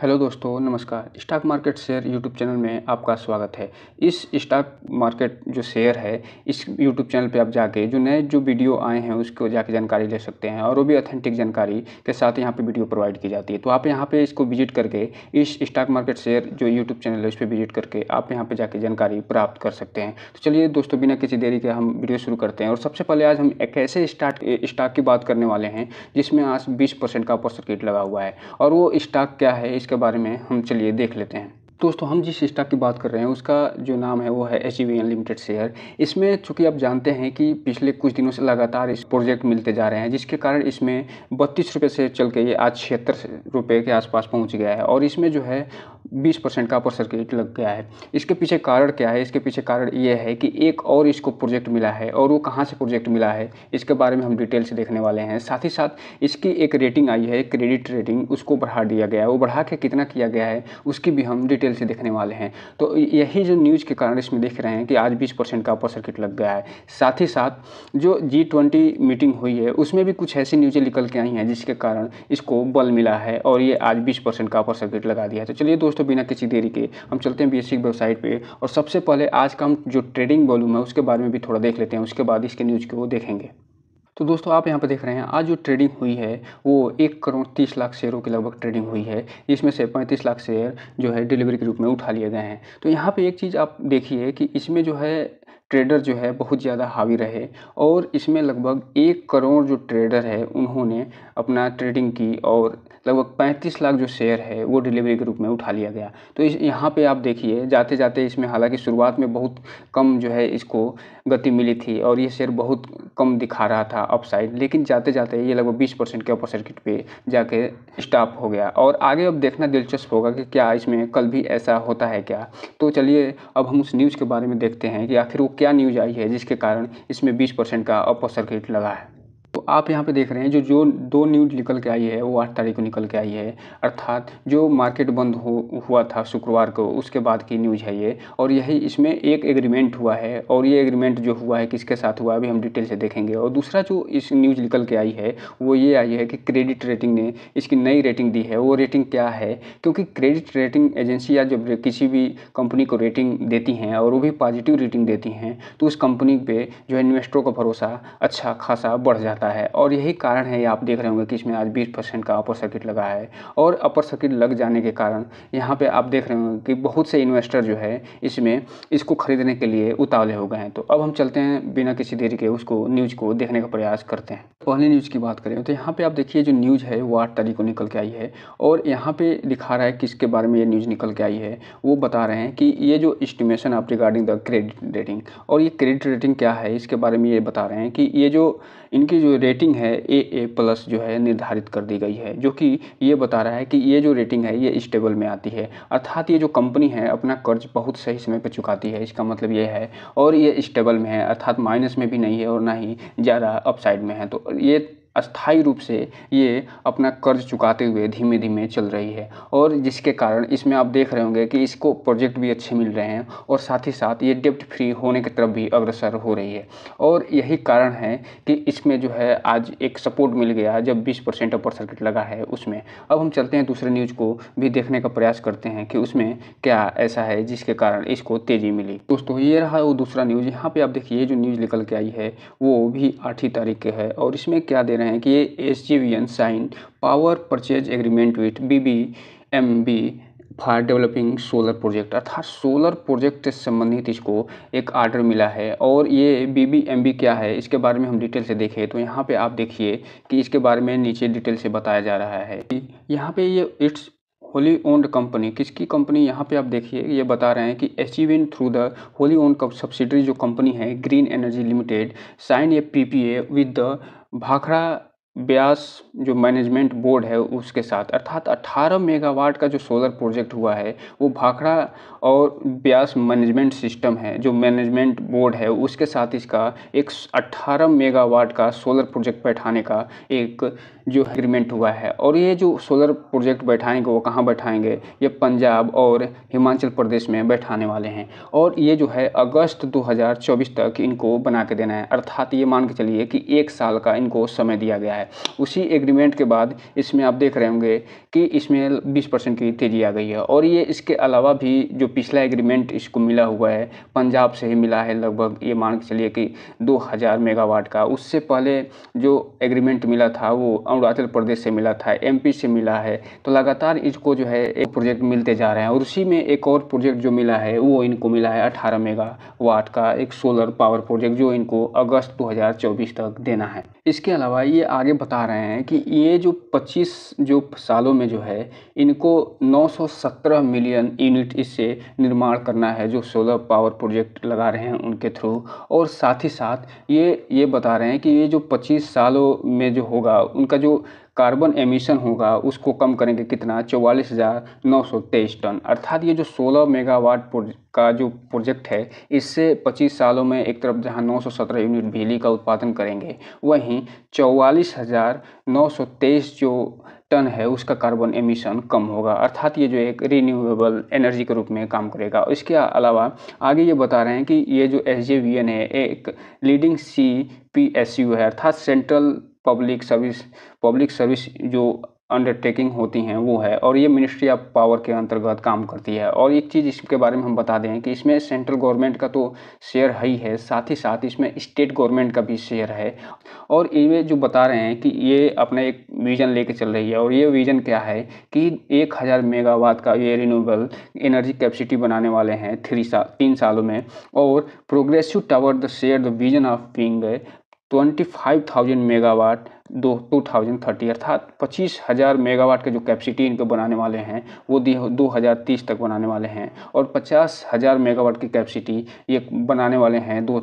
hello दोस्तों नमस्कार stock market share YouTube channel में आपका स्वागत है इस स्टॉक मार्केट जो शेयर है इस यूट्यूब चैनल पे आप जाके जो नए जो वीडियो आए हैं उसको जाके जानकारी ले सकते हैं और वो भी ऑथेंटिक जानकारी के साथ यहाँ पे वीडियो प्रोवाइड की जाती है तो आप यहाँ पे इसको विजिट करके इस स्टॉक मार्केट शेयर जो यूट्यूब चैनल है उस पर विजिट करके आप यहाँ पर जाके जानकारी प्राप्त कर सकते हैं तो चलिए दोस्तों बिना किसी देरी के हम वीडियो शुरू करते हैं और सबसे पहले आज हम एक ऐसे स्टाक स्टॉक की बात करने वाले हैं जिसमें आज बीस का अपर सर्किट लगा हुआ है और वो स्टॉक क्या है इसके बारे में हम चलिए देख लेते हैं दोस्तों हम जिस स्टॉक की बात कर रहे हैं उसका जो नाम है वो है एच लिमिटेड शेयर इसमें चूंकि आप जानते हैं कि पिछले कुछ दिनों से लगातार इस प्रोजेक्ट मिलते जा रहे हैं जिसके कारण इसमें बत्तीस रुपये से चल के ये आज छिहत्तर रुपये के आसपास पहुँच गया है और इसमें जो है 20 परसेंट का अपर सर्किट लग गया है इसके पीछे कारण क्या है इसके पीछे कारण ये है कि एक और इसको प्रोजेक्ट मिला है और वो कहाँ से प्रोजेक्ट मिला है इसके बारे में हम डिटेल से देखने वाले हैं साथ ही साथ इसकी एक रेटिंग आई है क्रेडिट रेटिंग उसको बढ़ा दिया गया है वो बढ़ा के कितना किया गया है उसकी भी हम डिटेल स्केल से देखने वाले हैं तो यही जो न्यूज़ के कारण इसमें देख रहे हैं कि आज बीस परसेंट का अपर सर्किट लग गया है साथ ही साथ जो जी ट्वेंटी मीटिंग हुई है उसमें भी कुछ ऐसी न्यूज़ें निकल के आई हैं जिसके कारण इसको बल मिला है और ये आज बीस परसेंट का अपर सर्किट लगा दिया है तो चलिए दोस्तों बिना किसी देरी के हम चलते हैं बी वेबसाइट पर और सबसे पहले आज का हम जो ट्रेडिंग वॉल्यूम है उसके बारे में भी थोड़ा देख लेते हैं उसके बाद इसके न्यूज़ को देखेंगे तो दोस्तों आप यहाँ पर देख रहे हैं आज जो ट्रेडिंग हुई है वो एक करोड़ तीस लाख शेयरों के लगभग ट्रेडिंग हुई है इसमें से पैंतीस लाख शेयर जो है डिलीवरी के रूप में उठा लिए गए हैं तो यहाँ पे एक चीज़ आप देखिए कि इसमें जो है ट्रेडर जो है बहुत ज़्यादा हावी रहे और इसमें लगभग एक करोड़ जो ट्रेडर है उन्होंने अपना ट्रेडिंग की और लगभग 35 लाख जो शेयर है वो डिलीवरी के रूप में उठा लिया गया तो इस यहाँ पे आप देखिए जाते जाते इसमें हालांकि शुरुआत में बहुत कम जो है इसको गति मिली थी और ये शेयर बहुत कम दिखा रहा था अपसाइड लेकिन जाते जाते ये लगभग बीस परसेंट के अपर सर्किट पे जाके स्टॉप हो गया और आगे अब देखना दिलचस्प होगा कि क्या इसमें कल भी ऐसा होता है क्या तो चलिए अब हम उस न्यूज़ के बारे में देखते हैं कि आखिर वो क्या न्यूज़ आई है जिसके कारण इसमें बीस परसेंट का अपर सर्किट लगा है आप यहाँ पे देख रहे हैं जो जो दो न्यूज निकल के आई है वो आठ तारीख को निकल के आई है अर्थात जो मार्केट बंद हो हुआ था शुक्रवार को उसके बाद की न्यूज है ये और यही इसमें एक एग्रीमेंट हुआ है और ये एग्रीमेंट जो हुआ है किसके साथ हुआ अभी हम डिटेल से देखेंगे और दूसरा जो इस न्यूज निकल के आई है वो ये आई है कि क्रेडिट रेटिंग ने इसकी नई रेटिंग दी है वो रेटिंग क्या है क्योंकि क्रेडिट रेटिंग एजेंसियाँ जब किसी भी कंपनी को रेटिंग देती हैं और वो भी पॉजिटिव रेटिंग देती हैं तो उस कंपनी पे जो है इन्वेस्टरों का भरोसा अच्छा खासा बढ़ जाता है है और यही कारण है आप देख रहे होंगे कि इसमें आज 20 परसेंट का अपर सर्किट लगा है और अपर सर्किट लग जाने के कारण यहाँ पे आप देख रहे होंगे कि बहुत से इन्वेस्टर जो है इसमें इसको ख़रीदने के लिए उतावले हो गए हैं तो अब हम चलते हैं बिना किसी देरी के उसको न्यूज़ को देखने का प्रयास करते हैं पहले न्यूज़ की बात करें तो यहाँ पर आप देखिए जो न्यूज़ है वो आठ तारीख को निकल के आई है और यहाँ पर दिखा रहा है किसके बारे में ये न्यूज़ निकल के आई है वो बता रहे हैं कि ये जो इस्टीमेशन आप रिगार्डिंग द क्रेडिट रेटिंग और ये क्रेडिट रेटिंग क्या है इसके बारे में ये बता रहे हैं कि ये जो इनकी जो रेटिंग है ए ए प्लस जो है निर्धारित कर दी गई है जो कि ये बता रहा है कि ये जो रेटिंग है ये स्टेबल में आती है अर्थात ये जो कंपनी है अपना कर्ज बहुत सही समय पर चुकाती है इसका मतलब ये है और ये स्टेबल में है अर्थात माइनस में भी नहीं है और ना ही ज़्यादा अपसाइड में है तो ये अस्थाई रूप से ये अपना कर्ज चुकाते हुए धीमे धीमे चल रही है और जिसके कारण इसमें आप देख रहे होंगे कि इसको प्रोजेक्ट भी अच्छे मिल रहे हैं और साथ ही साथ ये डेप्ट फ्री होने की तरफ भी अग्रसर हो रही है और यही कारण है कि इसमें जो है आज एक सपोर्ट मिल गया जब बीस परसेंट अपर सर्किट लगा है उसमें अब हम चलते हैं दूसरे न्यूज़ को भी देखने का प्रयास करते हैं कि उसमें क्या ऐसा है जिसके कारण इसको तेज़ी मिली दोस्तों ये रहा वो दूसरा न्यूज़ यहाँ पर आप देखिए जो न्यूज़ निकल के आई है वो भी आठवीं तारीख के है और इसमें क्या दे रहे हैं रहे हैं कि ये S J V N sign power purchase agreement with B B M B fire developing solar project अर्थात सोलर प्रोजेक्ट से संबंधित इसको एक आर्डर मिला है और ये बी बी एम बी क्या है इसके बारे में हम डिटेल से देखें तो यहाँ पे आप देखिए कि इसके बारे में नीचे डिटेल से बताया जा रहा है यहाँ पे ये इट्स होली ओन्ड कंपनी किसकी कंपनी यहाँ पे आप देखिए ये बता रहे हैं कि achieving through the wholly owned subsidiary जो कंपनी है green energy limited sign a PPA with the Bhakra Beas जो मैनेजमेंट बोर्ड है उसके साथ अर्थात 18 मेगावाट का जो सोलर प्रोजेक्ट हुआ है वो भाखड़ा और ब्यास मैनेजमेंट सिस्टम है जो मैनेजमेंट बोर्ड है उसके साथ इसका एक 18 मेगावाट का सोलर प्रोजेक्ट बैठाने का एक जो एग्रीमेंट हुआ है और ये जो सोलर प्रोजेक्ट बैठाएंगे वो कहाँ बैठाएंगे ये पंजाब और हिमाचल प्रदेश में बैठाने वाले हैं और ये जो है अगस्त 2024 तक इनको बना के देना है अर्थात ये मान के चलिए कि एक साल का इनको समय दिया गया है उसी एग्रीमेंट के बाद इसमें आप देख रहे होंगे कि इसमें बीस परसेंट की तेज़ी आ गई है और ये इसके अलावा भी जो पिछला एग्रीमेंट इसको मिला हुआ है पंजाब से ही मिला है लगभग ये मान के चलिए कि दो मेगावाट का उससे पहले जो एग्रीमेंट मिला था वो अरुणाचल प्रदेश से मिला था एमपी से मिला है तो लगातार इसको जो है एक प्रोजेक्ट मिलते जा रहे हैं और उसी में एक और प्रोजेक्ट जो मिला है वो इनको मिला है अठारह मेगा वाट का एक सोलर पावर प्रोजेक्ट जो इनको अगस्त 2024 तक देना है इसके अलावा ये आगे बता रहे हैं कि ये जो 25 जो सालों में जो है इनको 917 मिलियन यूनिट इससे निर्माण करना है जो सोलर पावर प्रोजेक्ट लगा रहे हैं उनके थ्रू और साथ ही साथ ये ये बता रहे हैं कि ये जो 25 सालों में जो होगा उनका जो जो कार्बन एमिशन होगा उसको कम करेंगे कितना चौवालीस हज़ार नौ सौ तेईस टन अर्थात ये जो सोलह मेगावाट का जो प्रोजेक्ट है इससे पच्चीस सालों में एक तरफ जहाँ नौ सौ सत्रह यूनिट बिजली का उत्पादन करेंगे वहीं चौवालीस हज़ार नौ सौ तेईस जो टन है उसका कार्बन एमिशन कम होगा अर्थात ये जो एक रिन्यूएबल एनर्जी के रूप में काम करेगा इसके अलावा आगे ये बता रहे हैं कि ये जो एस है एक leading C P S U है अर्थात central public service public service जो अंडरटेकिंग होती हैं वो है और ये मिनिस्ट्री ऑफ पावर के अंतर्गत काम करती है और एक चीज़ इसके बारे में हम बता दें कि इसमें सेंट्रल गवर्नमेंट का तो शेयर है ही है साथ ही साथ इसमें स्टेट गवर्नमेंट का भी शेयर है और ये जो बता रहे हैं कि ये अपना एक विज़न लेके चल रही है और ये विज़न क्या है कि एक हज़ार मेगावाट का ये रिन्यूएबल एनर्जी कैपेसिटी बनाने वाले हैं थ्री साल तीन सालों में और progressive tower the share the vision of being twenty five thousand megawatt दो टू थाउजेंड थर्टी अर्थात पच्चीस हज़ार मेगावाट के जो कैपेसिटी इनके बनाने वाले हैं वो दो हज़ार तीस तक बनाने वाले हैं और पचास हज़ार मेगावाट की कैपेसिटी ये बनाने वाले हैं दो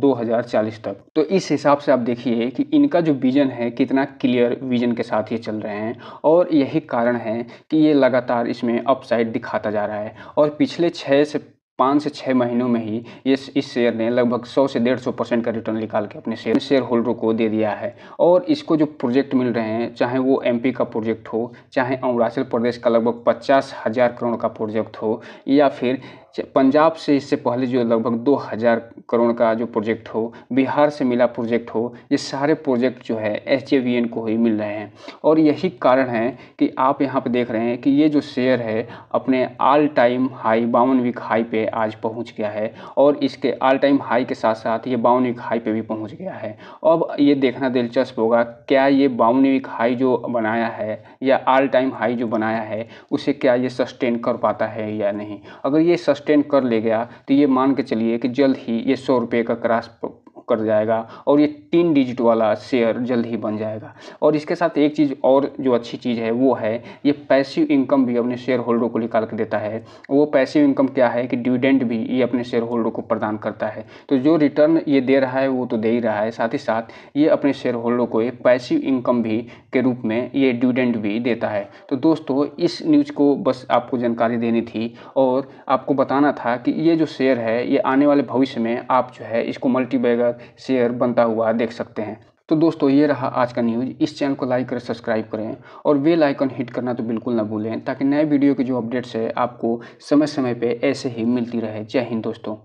दो हज़ार चालीस तक तो इस हिसाब से आप देखिए कि इनका जो विज़न है कितना क्लियर विज़न के साथ ये चल रहे हैं और यही कारण है कि ये लगातार इसमें अपसाइड दिखाता जा रहा है और पिछले छः से पाँच से छः महीनों में ही ये इस शेयर ने लगभग सौ से डेढ़ सौ परसेंट का रिटर्न निकाल के अपने शेयर शेयर होल्डर को दे दिया है और इसको जो प्रोजेक्ट मिल रहे हैं चाहे वो एमपी का प्रोजेक्ट हो चाहे अरुणाचल प्रदेश का लगभग पचास हज़ार करोड़ का प्रोजेक्ट हो या फिर पंजाब से इससे पहले जो लगभग 2000 करोड़ का जो प्रोजेक्ट हो बिहार से मिला प्रोजेक्ट हो ये सारे प्रोजेक्ट जो है एच को ही मिल रहे हैं और यही कारण है कि आप यहाँ पर देख रहे हैं कि ये जो शेयर है अपने ऑल टाइम हाई बावन वीक हाई पे आज पहुँच गया है और इसके ऑल टाइम हाई के साथ साथ ये बावन वीक हाई पे भी पहुँच गया है अब ये देखना दिलचस्प होगा क्या ये बावन वीक हाई जो बनाया है या ऑल टाइम हाई जो बनाया है उसे क्या ये सस्टेन कर पाता है या नहीं अगर ये सस्ट सस्टेन कर ले गया तो ये मान के चलिए कि जल्द ही ये सौ रुपये का क्रास कर जाएगा और ये तीन डिजिट वाला शेयर जल्द ही बन जाएगा और इसके साथ एक चीज़ और जो अच्छी चीज़ है वो है ये पैसिव इनकम भी अपने शेयर होल्डर को निकाल के देता है वो पैसिव इनकम क्या है कि डिविडेंड भी ये अपने शेयर होल्डर को प्रदान करता है तो जो रिटर्न ये दे रहा है वो तो दे ही रहा है साथ ही साथ ये अपने शेयर होल्डर को एक पैसिव इनकम भी के रूप में ये डिविडेंड भी देता है तो दोस्तों इस न्यूज़ को बस आपको जानकारी देनी थी और आपको बताना था कि ये जो शेयर है ये आने वाले भविष्य में आप जो है इसको मल्टीबैगर शेयर बनता हुआ देख सकते हैं तो दोस्तों ये रहा आज का न्यूज़ इस चैनल को लाइक करें सब्सक्राइब करें और वे लाइकन हिट करना तो बिल्कुल ना भूलें ताकि नए वीडियो के जो अपडेट्स है आपको समय समय पे ऐसे ही मिलती रहे जय हिंद दोस्तों